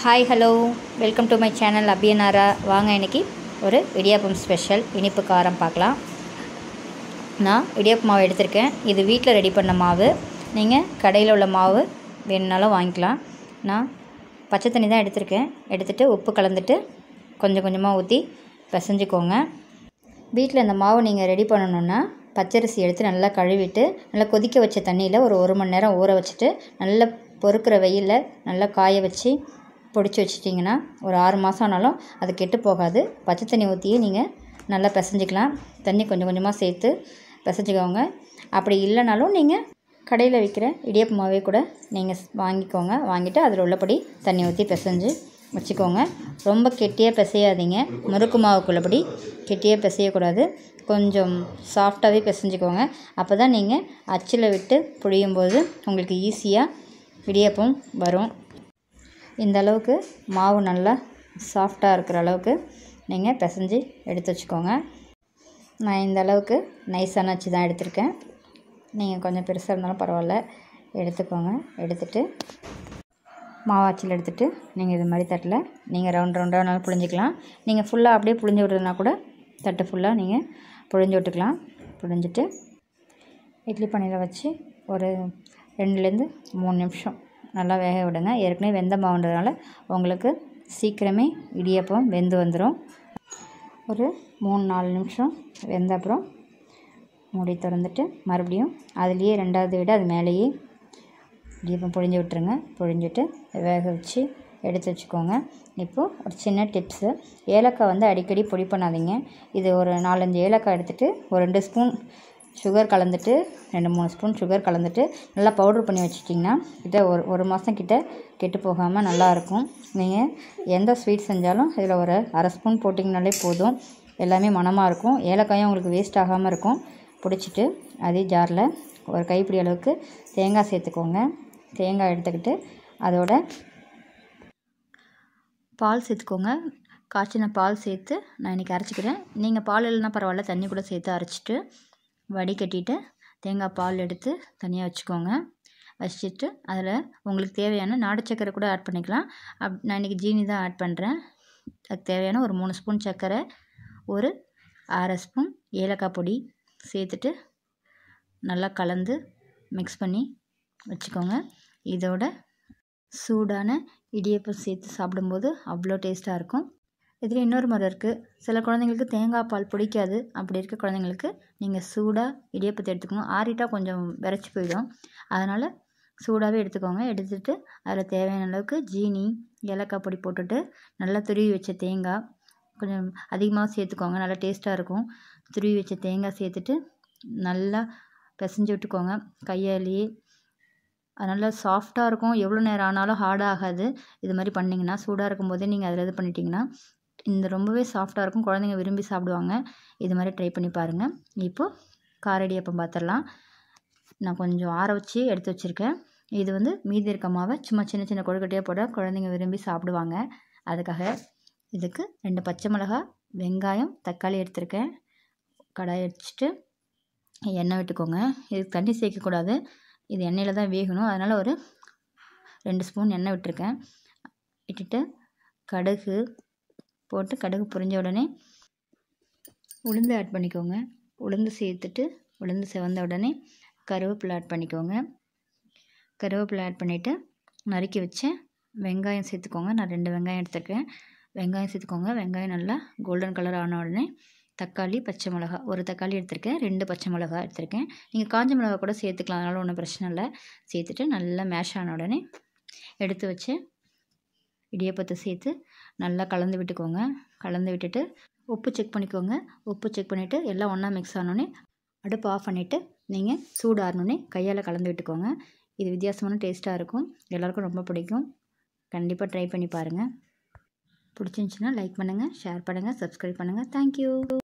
hi hello welcome to my channel அபியனாரா வாங்க இன்றைக்கி ஒரு இடியாப்பம் ஸ்பெஷல் இனிப்பு காரம் பார்க்கலாம் நான் இடியாப்பம் மாவு எடுத்திருக்கேன் இது வீட்டில் ரெடி பண்ண மாவு நீங்கள் கடையில் உள்ள மாவு வேணுனாலும் வாங்கிக்கலாம் நான் பச்சை தண்ணி தான் எடுத்திருக்கேன் எடுத்துகிட்டு உப்பு கலந்துட்டு கொஞ்சம் கொஞ்சமாக ஊற்றி பிசைஞ்சிக்கோங்க வீட்டில் இந்த மாவு நீங்கள் ரெடி பண்ணணுன்னா பச்சரிசி எடுத்து நல்லா கழுவிட்டு நல்லா கொதிக்க வச்ச தண்ணியில் ஒரு ஒரு மணி நேரம் ஊற வச்சுட்டு நல்லா பொறுக்கிற வெயிலில் நல்லா காய வச்சு பிடிச்சி வச்சிட்டிங்கன்னா ஒரு ஆறு மாதம் ஆனாலும் அது கெட்டு போகாது பச்சை தண்ணி ஊற்றியே நீங்கள் நல்லா பிசைஞ்சிக்கலாம் தண்ணி கொஞ்சம் கொஞ்சமாக சேர்த்து பிசைஞ்சிக்கோங்க அப்படி இல்லைனாலும் நீங்கள் கடையில் விற்கிற மாவே கூட நீங்கள் வாங்கிக்கோங்க வாங்கிட்டு அதில் உள்ளபடி தண்ணி ஊற்றி பிசைஞ்சு வச்சுக்கோங்க ரொம்ப கெட்டியாக பிசையாதீங்க முறுக்கு மாவுக்குள்ளபடி கெட்டியாக பிசையக்கூடாது கொஞ்சம் சாஃப்டாகவே பிசைஞ்சிக்கோங்க அப்போ தான் நீங்கள் அச்சில் விட்டு புழியும் போது உங்களுக்கு ஈஸியாக இடியப்பம் வரும் இந்த அளவுக்கு மாவு நல்லா சாஃப்டாக இருக்கிற அளவுக்கு நீங்கள் பிசைஞ்சு எடுத்து வச்சுக்கோங்க நான் இந்த அளவுக்கு நைஸான வச்சு தான் எடுத்திருக்கேன் நீங்கள் கொஞ்சம் பெருசாக இருந்தாலும் பரவாயில்ல எடுத்துக்கோங்க எடுத்துட்டு மாவாச்சியில் எடுத்துகிட்டு நீங்கள் இது மாதிரி தட்டில் நீங்கள் ரவுண்ட் ரவுண்டாக வேணாலும் புழிஞ்சிக்கலாம் நீங்கள் ஃபுல்லாக அப்படியே புழிஞ்சு விடுறதுனா கூட தட்டு ஃபுல்லாக நீங்கள் புழிஞ்சு விட்டுக்கலாம் புழிஞ்சிட்டு இட்லி பண்ணியில் வச்சு ஒரு ரெண்டுலேருந்து மூணு நிமிஷம் நல்லா வேக விடுங்க ஏற்கனவே வெந்த மாவுன்றதுனால உங்களுக்கு சீக்கிரமே இடியப்பம் வெந்து வந்துடும் ஒரு மூணு நாலு நிமிஷம் வெந்த அப்புறம் மூடி திறந்துட்டு மறுபடியும் அதுலேயே ரெண்டாவது விட அது மேலேயே இடியப்பம் பொழிஞ்சு விட்டுருங்க பொழிஞ்சிட்டு வேக வச்சு எடுத்து வச்சுக்கோங்க இப்போது ஒரு சின்ன டிப்ஸு ஏலக்காய் வந்து அடிக்கடி பொடி பண்ணாதீங்க இது ஒரு நாலஞ்சு ஏலக்காய் எடுத்துகிட்டு ஒரு ரெண்டு ஸ்பூன் சுகர் கலந்துட்டு ரெண்டு மூணு ஸ்பூன் சுகர் கலந்துட்டு நல்லா பவுட்ரு பண்ணி வச்சுட்டிங்கன்னா கிட்ட ஒரு ஒரு மாதம் கிட்ட கெட்டு போகாமல் நல்லாயிருக்கும் நீங்கள் எந்த ஸ்வீட் செஞ்சாலும் இதில் ஒரு அரை ஸ்பூன் போட்டிங்கனாலே போதும் எல்லாமே மனமாக இருக்கும் ஏலக்காயும் உங்களுக்கு வேஸ்ட் ஆகாமல் இருக்கும் பிடிச்சிட்டு அதே ஜாரில் ஒரு கைப்பிடி அளவுக்கு தேங்காய் சேர்த்துக்கோங்க தேங்காய் எடுத்துக்கிட்டு அதோட பால் சேர்த்துக்கோங்க காய்ச்சின பால் சேர்த்து நான் இன்றைக்கி அரைச்சிக்கிறேன் நீங்கள் பால் இல்லைன்னா பரவாயில்ல தண்ணி கூட சேர்த்து அரைச்சிட்டு வடிகட்டிட்டு தேங்காய் பால் எடுத்து தனியாக வச்சுக்கோங்க வச்சுட்டு அதில் உங்களுக்கு தேவையான நாடு சக்கரை கூட ஆட் பண்ணிக்கலாம் அப் நான் இன்றைக்கி ஜீனி தான் ஆட் பண்ணுறேன் அதுக்கு தேவையான ஒரு மூணு ஸ்பூன் சர்க்கரை ஒரு அரை ஸ்பூன் ஏலக்காய் பொடி சேர்த்துட்டு நல்லா கலந்து மிக்ஸ் பண்ணி வச்சுக்கோங்க இதோட சூடான இடியப்பம் சேர்த்து சாப்பிடும்போது அவ்வளோ டேஸ்ட்டாக இருக்கும் இதில் இன்னொரு முறை இருக்குது சில குழந்தைங்களுக்கு தேங்காய் பால் பிடிக்காது அப்படி இருக்க குழந்தைங்களுக்கு நீங்கள் சூடாக இடியாப்பத்தை எடுத்துக்கணும் ஆறிட்டால் கொஞ்சம் விரைச்சி போயிடும் அதனால் சூடாகவே எடுத்துக்கோங்க எடுத்துகிட்டு அதில் தேவையான அளவுக்கு ஜீனி ஏலக்காய் பொடி போட்டுட்டு நல்லா துருவி வச்ச தேங்காய் கொஞ்சம் அதிகமாக சேர்த்துக்கோங்க நல்லா டேஸ்ட்டாக இருக்கும் துருவி வச்ச தேங்காய் சேர்த்துட்டு நல்லா பிசைஞ்சு விட்டுக்கோங்க கையாலேயே அது நல்லா சாஃப்டாக இருக்கும் எவ்வளோ நேரம் ஆனாலும் ஹார்டாகாது இது மாதிரி பண்ணிங்கன்னா சூடாக இருக்கும்போதே நீங்கள் அதில் இது பண்ணிட்டீங்கன்னா இந்த ரொம்பவே சாஃப்டாக இருக்கும் குழந்தைங்க விரும்பி சாப்பிடுவாங்க இது மாதிரி ட்ரை பண்ணி பாருங்கள் இப்போது காரடி அப்பம் பார்த்துடலாம் நான் கொஞ்சம் ஆற வச்சு எடுத்து வச்சுருக்கேன் இது வந்து மீதி இருக்க மாவை சும்மா சின்ன சின்ன கொழுக்கட்டையாக போட குழந்தைங்க விரும்பி சாப்பிடுவாங்க அதுக்காக இதுக்கு ரெண்டு பச்சை மிளகா வெங்காயம் தக்காளி எடுத்திருக்கேன் கடாய் அடிச்சுட்டு எண்ணெய் விட்டுக்கோங்க இதுக்கு தண்ணி சேர்க்கக்கூடாது இது எண்ணெயில் தான் வேகணும் அதனால் ஒரு ரெண்டு ஸ்பூன் எண்ணெய் விட்டுருக்கேன் விட்டுட்டு கடுகு போட்டு கடுகு புரிஞ்ச உடனே உளுந்து ஆட் பண்ணிக்கோங்க உளுந்து சேர்த்துட்டு உளுந்து செவந்த உடனே கருவேப்பிலை ஆட் பண்ணிக்கோங்க கருவேப்பிலை ஆட் பண்ணிவிட்டு நறுக்கி வச்சு வெங்காயம் சேர்த்துக்கோங்க நான் ரெண்டு வெங்காயம் எடுத்துருக்கேன் வெங்காயம் சேர்த்துக்கோங்க வெங்காயம் நல்லா கோல்டன் கலர் ஆன உடனே தக்காளி பச்சை மிளகா ஒரு தக்காளி எடுத்திருக்கேன் ரெண்டு பச்சை மிளகா எடுத்திருக்கேன் நீங்கள் காஞ்ச மிளகா கூட சேர்த்துக்கலாம் அதனால் ஒன்றும் பிரச்சனை இல்லை சேர்த்துட்டு நல்லா மேஷ் ஆன உடனே எடுத்து வச்சு இடியப்பத்தை சேர்த்து நல்லா கலந்து விட்டுக்கோங்க கலந்து விட்டுட்டு உப்பு செக் பண்ணிக்கோங்க உப்பு செக் பண்ணிவிட்டு எல்லாம் ஒன்றா மிக்ஸ் ஆனோடனே அடுப்பு ஆஃப் பண்ணிவிட்டு நீங்கள் சூடாகணுன்னே கையால் கலந்து விட்டுக்கோங்க இது வித்தியாசமான டேஸ்ட்டாக இருக்கும் எல்லாருக்கும் ரொம்ப பிடிக்கும் கண்டிப்பாக ட்ரை பண்ணி பாருங்கள் பிடிச்சிருந்துச்சின்னா லைக் பண்ணுங்கள் ஷேர் பண்ணுங்கள் சப்ஸ்கிரைப் பண்ணுங்கள் தேங்க்யூ